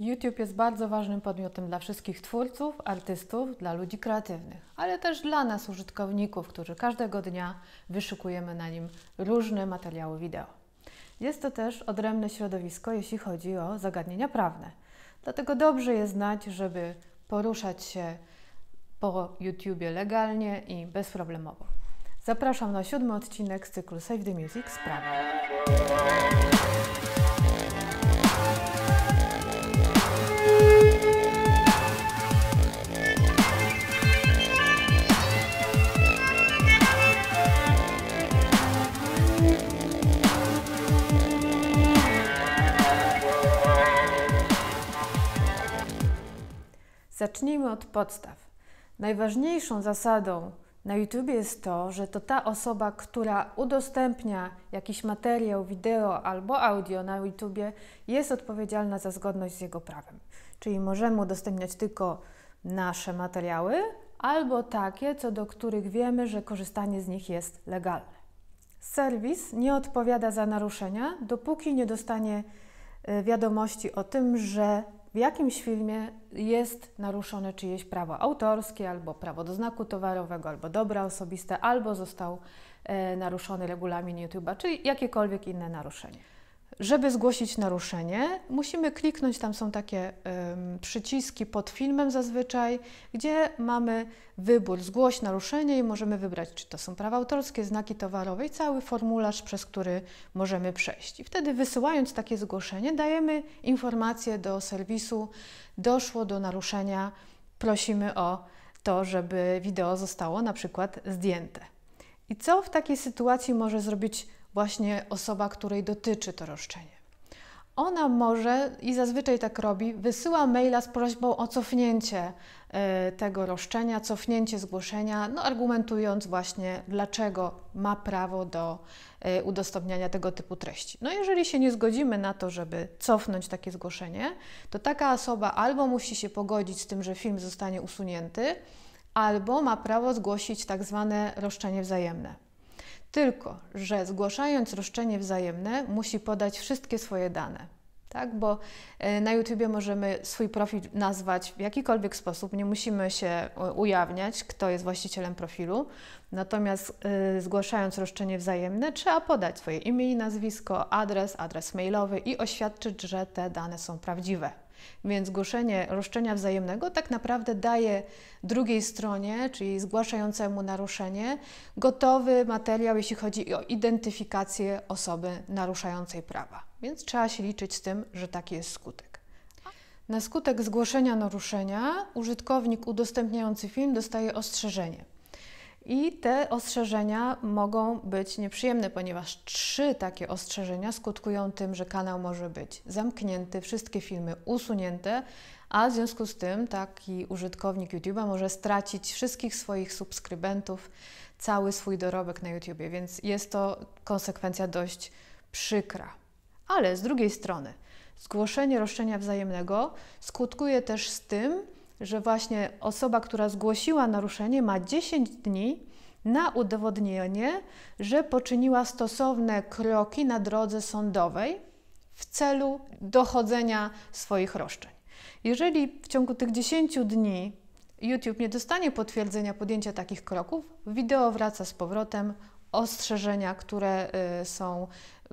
YouTube jest bardzo ważnym podmiotem dla wszystkich twórców, artystów, dla ludzi kreatywnych, ale też dla nas, użytkowników, którzy każdego dnia wyszukujemy na nim różne materiały wideo. Jest to też odrębne środowisko, jeśli chodzi o zagadnienia prawne. Dlatego dobrze je znać, żeby poruszać się po YouTubie legalnie i bezproblemowo. Zapraszam na siódmy odcinek z cyklu Save the Music Sprawy. Zacznijmy od podstaw. Najważniejszą zasadą na YouTube jest to, że to ta osoba, która udostępnia jakiś materiał, wideo albo audio na YouTube, jest odpowiedzialna za zgodność z jego prawem. Czyli możemy udostępniać tylko nasze materiały albo takie, co do których wiemy, że korzystanie z nich jest legalne. Serwis nie odpowiada za naruszenia, dopóki nie dostanie y, wiadomości o tym, że w jakimś filmie jest naruszone czyjeś prawo autorskie, albo prawo do znaku towarowego, albo dobra osobiste, albo został e, naruszony regulamin YouTube'a, czy jakiekolwiek inne naruszenie. Żeby zgłosić naruszenie, musimy kliknąć, tam są takie y, przyciski pod filmem zazwyczaj, gdzie mamy wybór zgłoś naruszenie i możemy wybrać, czy to są prawa autorskie, znaki towarowe i cały formularz, przez który możemy przejść. I wtedy wysyłając takie zgłoszenie, dajemy informację do serwisu, doszło do naruszenia, prosimy o to, żeby wideo zostało na przykład zdjęte. I co w takiej sytuacji może zrobić właśnie osoba, której dotyczy to roszczenie? Ona może, i zazwyczaj tak robi, wysyła maila z prośbą o cofnięcie e, tego roszczenia, cofnięcie zgłoszenia, no argumentując właśnie, dlaczego ma prawo do e, udostępniania tego typu treści. No jeżeli się nie zgodzimy na to, żeby cofnąć takie zgłoszenie, to taka osoba albo musi się pogodzić z tym, że film zostanie usunięty, albo ma prawo zgłosić tak zwane roszczenie wzajemne. Tylko, że zgłaszając roszczenie wzajemne, musi podać wszystkie swoje dane. Tak? Bo e, na YouTubie możemy swój profil nazwać w jakikolwiek sposób, nie musimy się e, ujawniać, kto jest właścicielem profilu. Natomiast yy, zgłaszając roszczenie wzajemne, trzeba podać swoje imię i nazwisko, adres, adres mailowy i oświadczyć, że te dane są prawdziwe. Więc głoszenie roszczenia wzajemnego tak naprawdę daje drugiej stronie, czyli zgłaszającemu naruszenie, gotowy materiał, jeśli chodzi o identyfikację osoby naruszającej prawa. Więc trzeba się liczyć z tym, że taki jest skutek. Na skutek zgłoszenia naruszenia użytkownik udostępniający film dostaje ostrzeżenie. I te ostrzeżenia mogą być nieprzyjemne, ponieważ trzy takie ostrzeżenia skutkują tym, że kanał może być zamknięty, wszystkie filmy usunięte, a w związku z tym taki użytkownik YouTube'a może stracić wszystkich swoich subskrybentów, cały swój dorobek na YouTubie, więc jest to konsekwencja dość przykra. Ale z drugiej strony, zgłoszenie roszczenia wzajemnego skutkuje też z tym, że właśnie osoba, która zgłosiła naruszenie, ma 10 dni na udowodnienie, że poczyniła stosowne kroki na drodze sądowej w celu dochodzenia swoich roszczeń. Jeżeli w ciągu tych 10 dni YouTube nie dostanie potwierdzenia podjęcia takich kroków, wideo wraca z powrotem ostrzeżenia, które y, są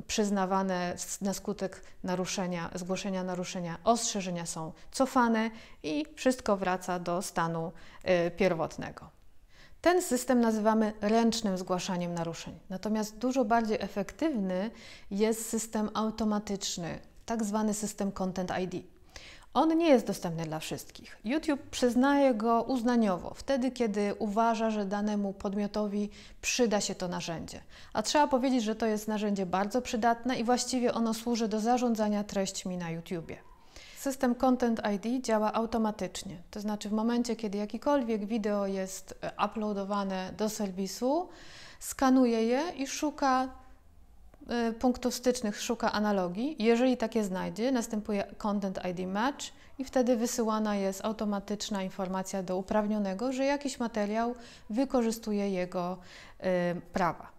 przyznawane na skutek naruszenia, zgłoszenia naruszenia, ostrzeżenia są cofane i wszystko wraca do stanu y, pierwotnego. Ten system nazywamy ręcznym zgłaszaniem naruszeń. Natomiast dużo bardziej efektywny jest system automatyczny, tak zwany system Content ID. On nie jest dostępny dla wszystkich. YouTube przyznaje go uznaniowo, wtedy kiedy uważa, że danemu podmiotowi przyda się to narzędzie. A trzeba powiedzieć, że to jest narzędzie bardzo przydatne i właściwie ono służy do zarządzania treściami na YouTubie. System Content ID działa automatycznie, to znaczy w momencie, kiedy jakikolwiek wideo jest uploadowane do serwisu, skanuje je i szuka Y, punktów stycznych szuka analogii. Jeżeli takie znajdzie, następuje Content ID Match i wtedy wysyłana jest automatyczna informacja do uprawnionego, że jakiś materiał wykorzystuje jego y, prawa.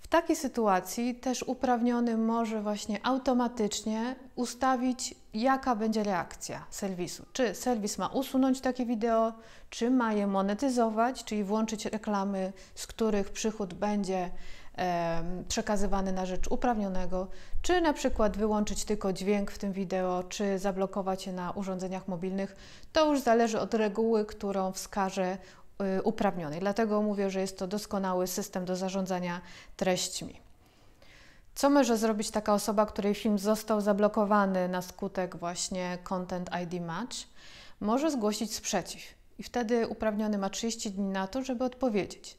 W takiej sytuacji też uprawniony może właśnie automatycznie ustawić, jaka będzie reakcja serwisu. Czy serwis ma usunąć takie wideo, czy ma je monetyzować, czyli włączyć reklamy, z których przychód będzie przekazywany na rzecz uprawnionego, czy na przykład wyłączyć tylko dźwięk w tym wideo, czy zablokować je na urządzeniach mobilnych, to już zależy od reguły, którą wskaże y, uprawniony. Dlatego mówię, że jest to doskonały system do zarządzania treściami. Co może zrobić taka osoba, której film został zablokowany na skutek właśnie Content ID Match? Może zgłosić sprzeciw i wtedy uprawniony ma 30 dni na to, żeby odpowiedzieć.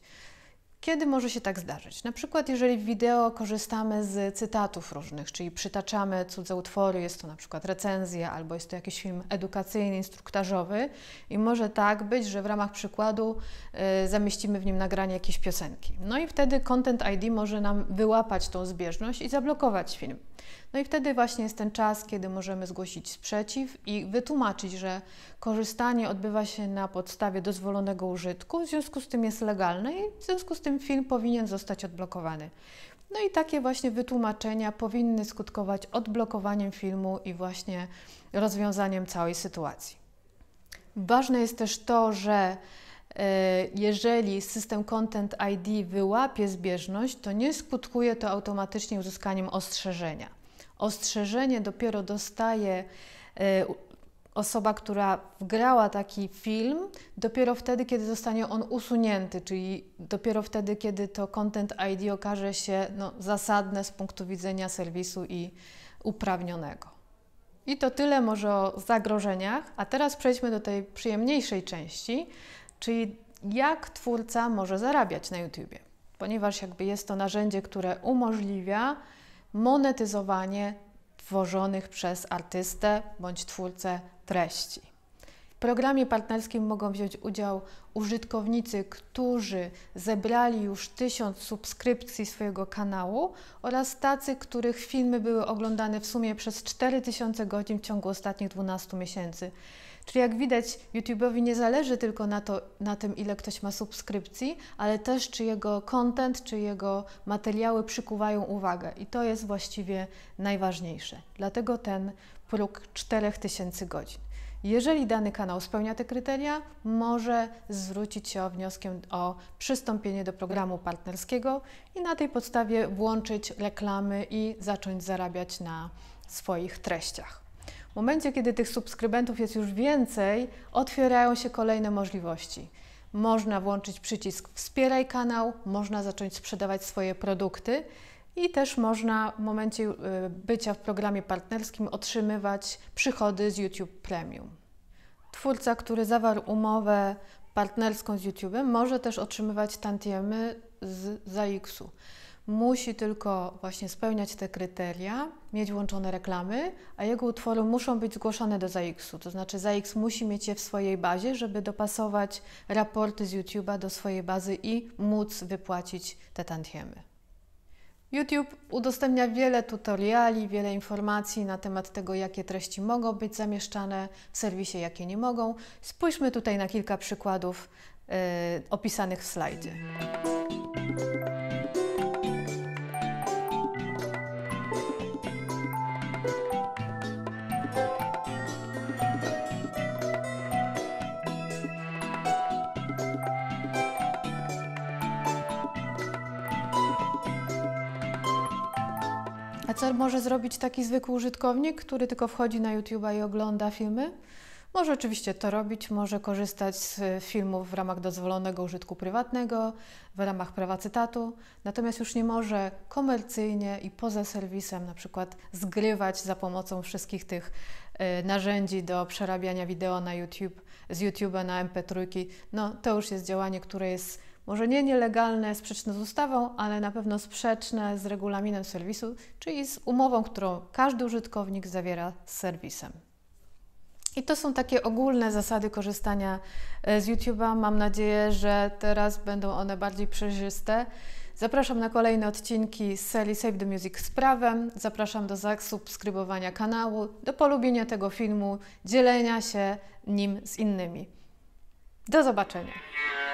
Kiedy może się tak zdarzyć? Na przykład, jeżeli w wideo korzystamy z cytatów różnych, czyli przytaczamy cudze utwory, jest to na przykład recenzja albo jest to jakiś film edukacyjny, instruktażowy, i może tak być, że w ramach przykładu y, zamieścimy w nim nagranie jakiejś piosenki. No i wtedy Content ID może nam wyłapać tą zbieżność i zablokować film. No i wtedy właśnie jest ten czas, kiedy możemy zgłosić sprzeciw i wytłumaczyć, że korzystanie odbywa się na podstawie dozwolonego użytku, w związku z tym jest legalne i w związku z tym film powinien zostać odblokowany. No i takie właśnie wytłumaczenia powinny skutkować odblokowaniem filmu i właśnie rozwiązaniem całej sytuacji. Ważne jest też to, że E, jeżeli system Content ID wyłapie zbieżność, to nie skutkuje to automatycznie uzyskaniem ostrzeżenia. Ostrzeżenie dopiero dostaje e, osoba, która wgrała taki film, dopiero wtedy, kiedy zostanie on usunięty, czyli dopiero wtedy, kiedy to Content ID okaże się no, zasadne z punktu widzenia serwisu i uprawnionego. I to tyle może o zagrożeniach, a teraz przejdźmy do tej przyjemniejszej części, Czyli jak twórca może zarabiać na YouTubie, ponieważ jakby jest to narzędzie, które umożliwia monetyzowanie tworzonych przez artystę bądź twórcę treści. W programie partnerskim mogą wziąć udział użytkownicy, którzy zebrali już tysiąc subskrypcji swojego kanału oraz tacy, których filmy były oglądane w sumie przez 4000 godzin w ciągu ostatnich 12 miesięcy. Czyli jak widać, YouTube'owi nie zależy tylko na, to, na tym, ile ktoś ma subskrypcji, ale też czy jego content, czy jego materiały przykuwają uwagę. I to jest właściwie najważniejsze. Dlatego ten próg 4000 godzin. Jeżeli dany kanał spełnia te kryteria, może zwrócić się o wnioskiem o przystąpienie do programu partnerskiego i na tej podstawie włączyć reklamy i zacząć zarabiać na swoich treściach. W momencie, kiedy tych subskrybentów jest już więcej, otwierają się kolejne możliwości. Można włączyć przycisk Wspieraj kanał, można zacząć sprzedawać swoje produkty i też można w momencie y, bycia w programie partnerskim otrzymywać przychody z YouTube Premium. Twórca, który zawarł umowę partnerską z YouTube, może też otrzymywać tantiemy z ZAX-u. Musi tylko właśnie spełniać te kryteria, mieć włączone reklamy, a jego utwory muszą być zgłoszone do ZAX-u. To znaczy ZAX musi mieć je w swojej bazie, żeby dopasować raporty z YouTube'a do swojej bazy i móc wypłacić te tantiemy. YouTube udostępnia wiele tutoriali, wiele informacji na temat tego, jakie treści mogą być zamieszczane w serwisie, jakie nie mogą. Spójrzmy tutaj na kilka przykładów yy, opisanych w slajdzie. Czy co może zrobić taki zwykły użytkownik, który tylko wchodzi na YouTube'a i ogląda filmy? Może oczywiście to robić, może korzystać z e, filmów w ramach dozwolonego użytku prywatnego, w ramach prawa cytatu, natomiast już nie może komercyjnie i poza serwisem na przykład zgrywać za pomocą wszystkich tych e, narzędzi do przerabiania wideo na YouTube, z YouTube'a na MP3. No to już jest działanie, które jest może nie nielegalne, sprzeczne z ustawą, ale na pewno sprzeczne z regulaminem serwisu, czyli z umową, którą każdy użytkownik zawiera z serwisem. I to są takie ogólne zasady korzystania e, z YouTube'a. Mam nadzieję, że teraz będą one bardziej przejrzyste. Zapraszam na kolejne odcinki z serii Save the Music z prawem. Zapraszam do zasubskrybowania kanału, do polubienia tego filmu, dzielenia się nim z innymi. Do zobaczenia!